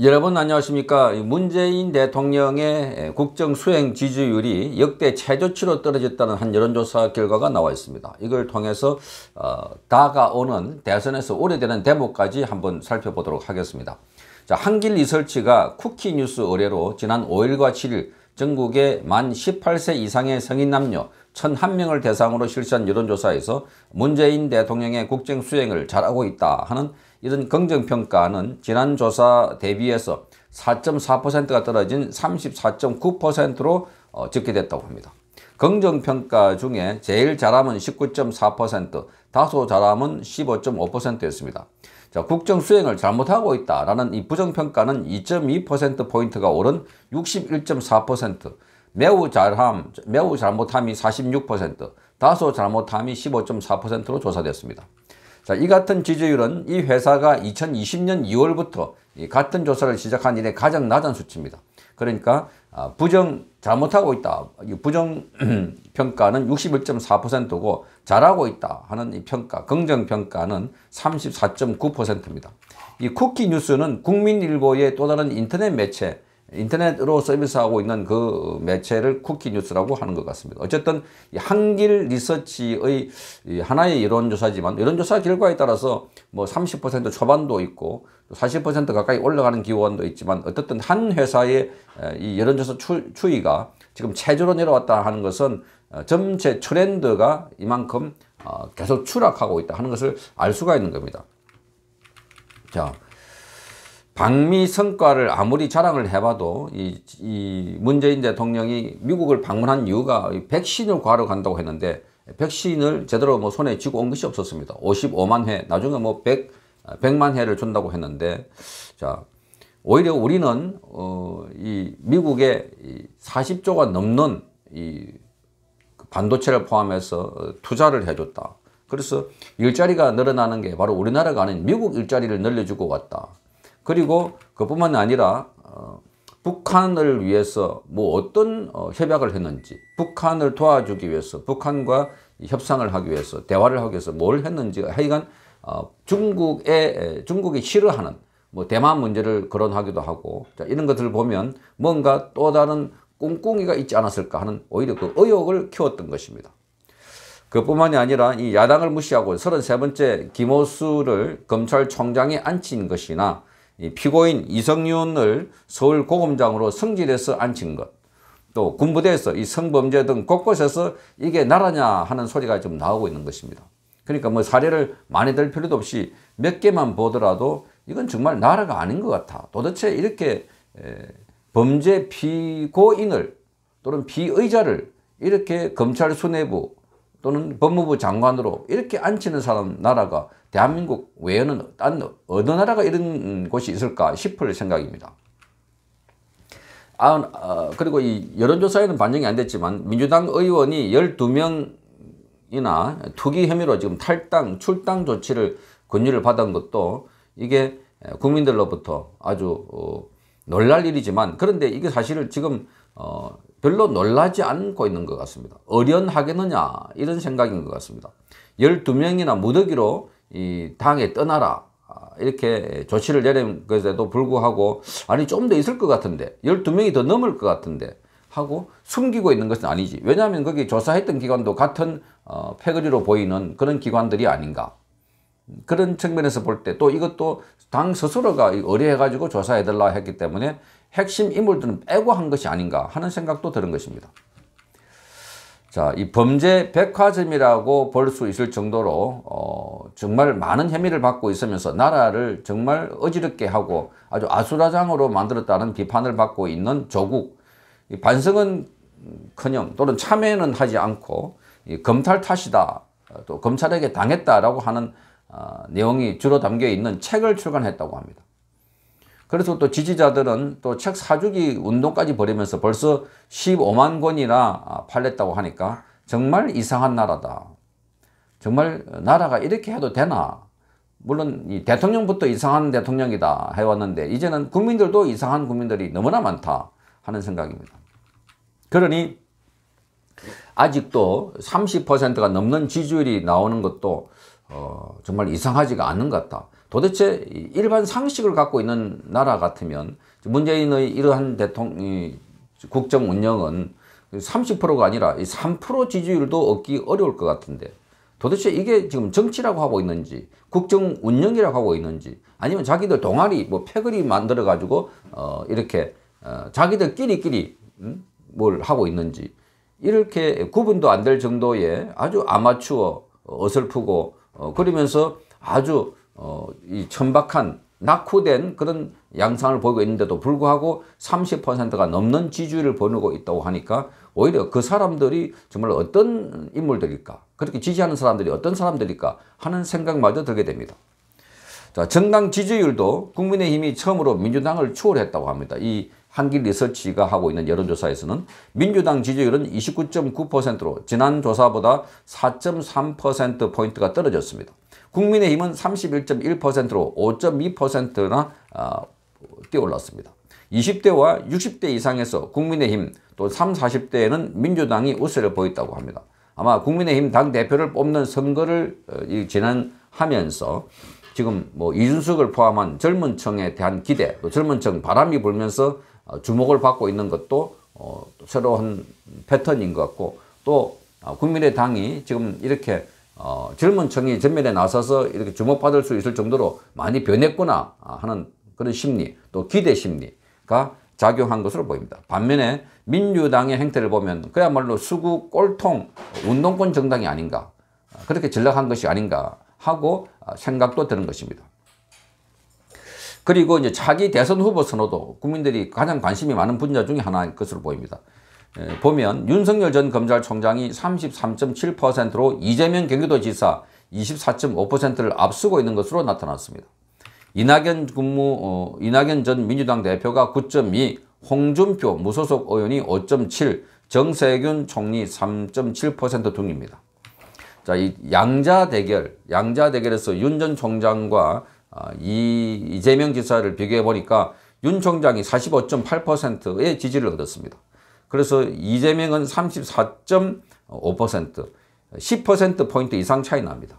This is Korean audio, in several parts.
여러분 안녕하십니까 문재인 대통령의 국정 수행 지지율이 역대 최저치로 떨어졌다는 한 여론조사 결과가 나와 있습니다 이걸 통해서 어, 다가오는 대선에서 오래되는 대목까지 한번 살펴보도록 하겠습니다 자, 한길 리설치가 쿠키뉴스 의뢰로 지난 5일과 7일 전국의 만 18세 이상의 성인 남녀 1001명을 대상으로 실시한 여론조사에서 문재인 대통령의 국정 수행을 잘하고 있다 하는 이런 긍정평가는 지난 조사 대비해서 4.4%가 떨어진 34.9%로 어, 적게 됐다고 합니다. 긍정평가 중에 제일 잘함은 19.4%, 다소 잘함은 15.5%였습니다. 자, 국정 수행을 잘못하고 있다라는 이 부정평가는 2.2%포인트가 오른 61.4%, 매우 잘함, 매우 잘못함이 46%, 다소 잘못함이 15.4%로 조사되었습니다. 자, 이 같은 지지율은 이 회사가 2020년 2월부터 같은 조사를 시작한 이래 가장 낮은 수치입니다. 그러니까 아, 부정 잘못하고 있다. 부정 평가는 61.4%고 잘하고 있다 하는 이 평가, 긍정 평가는 34.9%입니다. 이 쿠키 뉴스는 국민일보의 또 다른 인터넷 매체 인터넷으로 서비스하고 있는 그 매체를 쿠키뉴스라고 하는 것 같습니다. 어쨌든 한길 리서치의 하나의 여론조사지만 여론조사 결과에 따라서 뭐 30% 초반도 있고 40% 가까이 올라가는 기원도 있지만 어쨌든한 회사의 이 여론조사 추, 추이가 지금 최저로 내려왔다 하는 것은 전체 어, 트렌드가 이만큼 어, 계속 추락하고 있다 하는 것을 알 수가 있는 겁니다. 자, 방미 성과를 아무리 자랑을 해봐도 이, 이 문재인 대통령이 미국을 방문한 이유가 백신을 구하러 간다고 했는데 백신을 제대로 뭐 손에 쥐고 온 것이 없었습니다. 55만 회, 나중에 뭐 100, 100만 회를 준다고 했는데 자 오히려 우리는 어, 이 미국의 40조가 넘는 이 그 반도체를 포함해서 투자를 해줬다. 그래서 일자리가 늘어나는 게 바로 우리나라가 아닌 미국 일자리를 늘려주고 왔다. 그리고 그뿐만 아니라 어, 북한을 위해서 뭐 어떤 어, 협약을 했는지 북한을 도와주기 위해서 북한과 협상을 하기 위해서 대화를 하기 위해서 뭘 했는지 하여간 어, 중국의 중국이 싫어하는 뭐 대만 문제를 거론하기도 하고 자, 이런 것들을 보면 뭔가 또 다른 꿍꿍이가 있지 않았을까 하는 오히려 그의혹을 키웠던 것입니다. 그뿐만이 아니라 이 야당을 무시하고 33번째 김호수를 검찰총장에 앉힌 것이나 피고인 이성윤을 서울 고검장으로 성질해서 앉힌 것, 또 군부대에서 이 성범죄 등 곳곳에서 이게 나라냐 하는 소리가 좀 나오고 있는 것입니다. 그러니까 뭐 사례를 많이 들 필요도 없이 몇 개만 보더라도 이건 정말 나라가 아닌 것 같아. 도대체 이렇게 범죄 피고인을 또는 피의자를 이렇게 검찰 수뇌부 또는 법무부 장관으로 이렇게 앉히는 사람 나라가 대한민국 외에는 딴 어느 나라가 이런 곳이 있을까 싶을 생각입니다. 아, 아 그리고 이 여론조사에는 반영이 안 됐지만 민주당 의원이 12명이나 투기 혐의로 지금 탈당, 출당 조치를 권유를 받은 것도 이게 국민들로부터 아주 어, 놀랄 일이지만 그런데 이게 사실을 지금 어 별로 놀라지 않고 있는 것 같습니다. 어련하겠느냐 이런 생각인 것 같습니다. 12명이나 무더기로 이 당에 떠나라 아, 이렇게 조치를 내린 것에도 불구하고 아니 좀 더 있을 것 같은데 12명이 더 넘을 것 같은데 하고 숨기고 있는 것은 아니지. 왜냐하면 거기 조사했던 기관도 같은 어, 패거리로 보이는 그런 기관들이 아닌가. 그런 측면에서 볼 때 또 이것도 당 스스로가 의뢰해가지고 조사해달라 했기 때문에 핵심 인물들은 빼고 한 것이 아닌가 하는 생각도 드는 것입니다. 자, 이 범죄 백화점이라고 볼 수 있을 정도로 어, 정말 많은 혐의를 받고 있으면서 나라를 정말 어지럽게 하고 아주 아수라장으로 만들었다는 비판을 받고 있는 조국 반성은 커녕 또는 참회는 하지 않고 검찰 탓이다 또 검찰에게 당했다라고 하는 어, 내용이 주로 담겨 있는 책을 출간했다고 합니다. 그래서 또 지지자들은 또 책 사주기 운동까지 벌이면서 벌써 15만 권이나 아, 팔렸다고 하니까 정말 이상한 나라다. 정말 나라가 이렇게 해도 되나? 물론 대통령부터 이상한 대통령이다 해왔는데 이제는 국민들도 이상한 국민들이 너무나 많다 하는 생각입니다. 그러니 아직도 30%가 넘는 지지율이 나오는 것도 어, 정말 이상하지가 않는 것 같다. 도대체 일반 상식을 갖고 있는 나라 같으면 문재인의 이러한 대통령 국정 운영은 30%가 아니라 3% 지지율도 얻기 어려울 것 같은데 도대체 이게 지금 정치라고 하고 있는지 국정 운영이라고 하고 있는지 아니면 자기들 동아리 뭐 패거리 만들어 가지고 어 이렇게 어 자기들끼리끼리 음? 뭘 하고 있는지 이렇게 구분도 안 될 정도의 아주 아마추어 어, 어설프고 어, 그러면서 아주 어, 이 천박한 낙후된 그런 양상을 보이고 있는데도 불구하고 30%가 넘는 지지율을 보이고 있다고 하니까 오히려 그 사람들이 정말 어떤 인물들일까 그렇게 지지하는 사람들이 어떤 사람들일까 하는 생각마저 들게 됩니다. 자, 정당 지지율도 국민의힘이 처음으로 민주당을 추월했다고 합니다. 이 한길 리서치가 하고 있는 여론조사에서는 민주당 지지율은 29.9%로 지난 조사보다 4.3%포인트가 떨어졌습니다. 국민의힘은 31.1%로 5.2%나 어, 뛰어올랐습니다. 20대와 60대 이상에서 국민의힘 또 3, 0 40대에는 민주당이 우세를 보였다고 합니다. 아마 국민의힘 당대표를 뽑는 선거를 어, 진행하면서 지금 뭐 이준석을 포함한 젊은 층에 대한 기대, 또 젊은 층 바람이 불면서 어, 주목을 받고 있는 것도 어, 새로운 패턴인 것 같고 또 아, 국민의당이 지금 이렇게 어, 젊은 층이 전면에 나서서 이렇게 주목받을 수 있을 정도로 많이 변했구나 아, 하는 그런 심리 또 기대 심리가 작용한 것으로 보입니다. 반면에 민주당의 행태를 보면 그야말로 수구 꼴통 운동권 정당이 아닌가 아, 그렇게 전락한 것이 아닌가 하고 생각도 드는 것입니다. 그리고 이제 차기 대선 후보 선호도 국민들이 가장 관심이 많은 분야 중에 하나일 것으로 보입니다. 예, 보면 윤석열 전 검찰총장이 33.7%로 이재명 경기도지사 24.5%를 앞서고 있는 것으로 나타났습니다. 이낙연 근무 어, 이낙연 전 민주당 대표가 9.2, 홍준표 무소속 의원이 5.7, 정세균 총리 3.7% 등입니다. 자, 이 양자 대결, 양자 대결에서 윤 전 총장과 아, 이 이재명 지사를 비교해 보니까 윤 총장이 45.8%의 지지를 얻었습니다. 그래서 이재명은 34.5% 10%포인트 이상 차이 납니다.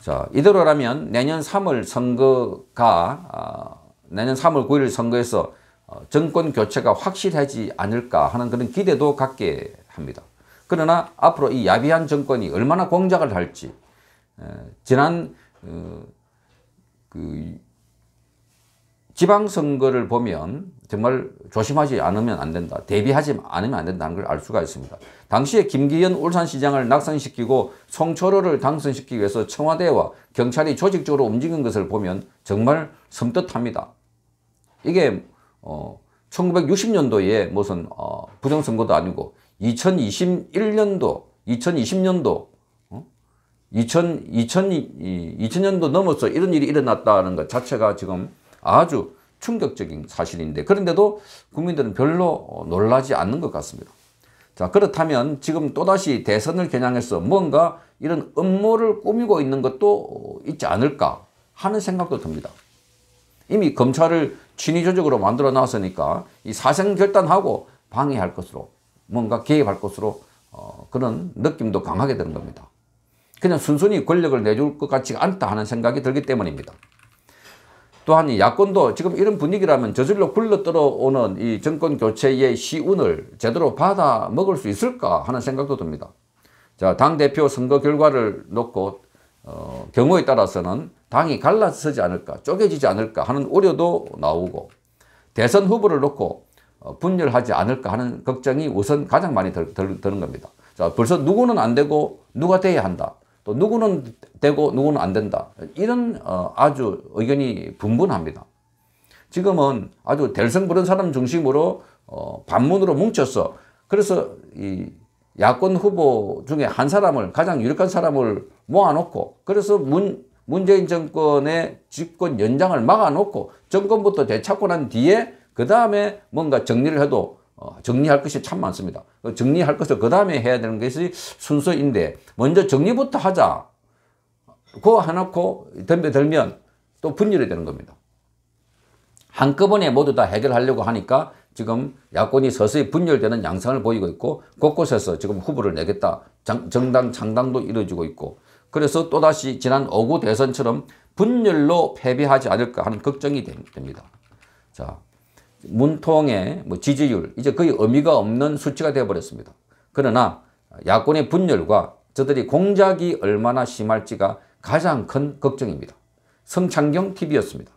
자 이대로라면 내년 3월 선거가 아, 내년 3월 9일 선거에서 어, 정권 교체가 확실하지 않을까 하는 그런 기대도 갖게 합니다. 그러나 앞으로 이 야비한 정권이 얼마나 공작을 할지 지난 어, 그 지방선거를 보면 정말 조심하지 않으면 안 된다. 대비하지 않으면 안 된다는 걸 알 수가 있습니다. 당시에 김기현 울산시장을 낙선시키고 송철호를 당선시키기 위해서 청와대와 경찰이 조직적으로 움직인 것을 보면 정말 섬뜩합니다. 이게 어, 1960년도에 무슨 어, 부정선거도 아니고 2021년도, 2020년도 2000, 2000, 2000년도 넘어서 이런 일이 일어났다는 것 자체가 지금 아주 충격적인 사실인데 그런데도 국민들은 별로 어, 놀라지 않는 것 같습니다. 자 그렇다면 지금 또다시 대선을 겨냥해서 뭔가 이런 음모를 꾸미고 있는 것도 있지 않을까 하는 생각도 듭니다. 이미 검찰을 친위조직으로 만들어 놨으니까 이 사생결단하고 방해할 것으로 뭔가 개입할 것으로 어, 그런 느낌도 강하게 드는 겁니다. 그냥 순순히 권력을 내줄 것같지 않다 하는 생각이 들기 때문입니다. 또한 야권도 지금 이런 분위기라면 저절로 굴러들어오는 이 정권 교체의 시운을 제대로 받아 먹을 수 있을까 하는 생각도 듭니다. 자, 당대표 선거 결과를 놓고 어, 경우에 따라서는 당이 갈라서지 않을까, 쪼개지지 않을까 하는 우려도 나오고 대선 후보를 놓고 어, 분열하지 않을까 하는 걱정이 우선 가장 많이 들, 들, 드는 겁니다. 자, 벌써 누구는 안 되고 누가 돼야 한다. 또 누구는 되고 누구는 안 된다. 이런 어, 아주 의견이 분분합니다. 지금은 아주 델성부른 사람 중심으로 어, 반문으로 뭉쳐서 그래서 이 야권 후보 중에 한 사람을 가장 유력한 사람을 모아놓고 그래서 문, 문재인 정권의 집권 연장을 막아놓고 정권부터 되찾고 난 뒤에 그 다음에 뭔가 정리를 해도 어, 정리할 것이 참 많습니다. 그 정리할 것을 그 다음에 해야 되는 것이 순서인데 먼저 정리부터 하자. 그거 해놓고 덤벼들면 또 분열이 되는 겁니다. 한꺼번에 모두 다 해결하려고 하니까 지금 야권이 서서히 분열되는 양상을 보이고 있고 곳곳에서 지금 후보를 내겠다. 정당 창당도 이루어지고 있고 그래서 또다시 지난 5구 대선처럼 분열로 패배하지 않을까 하는 걱정이 됩니다. 자, 문통의 뭐 지지율 이제 거의 의미가 없는 수치가 되어버렸습니다. 그러나 야권의 분열과 저들이 공작이 얼마나 심할지가 가장 큰 걱정입니다. 성창경 TV였습니다.